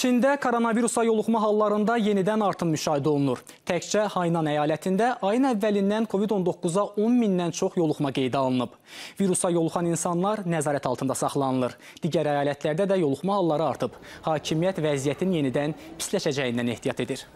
Çində koronavirusa yoluxma hallarında yenidən artım müşahidə olunur. Təkcə Haynan əyalətində ayın əvvəlindən COVID-19-a 10 mindən çox yoluxma qeydə alınıb. Virusa yoluxan insanlar nəzarət altında saxlanılır. Digər əyalətlərdə də yoluxma halları artıb. Hakimiyyət vəziyyətin yenidən pisləşəcəyindən ehtiyat edir.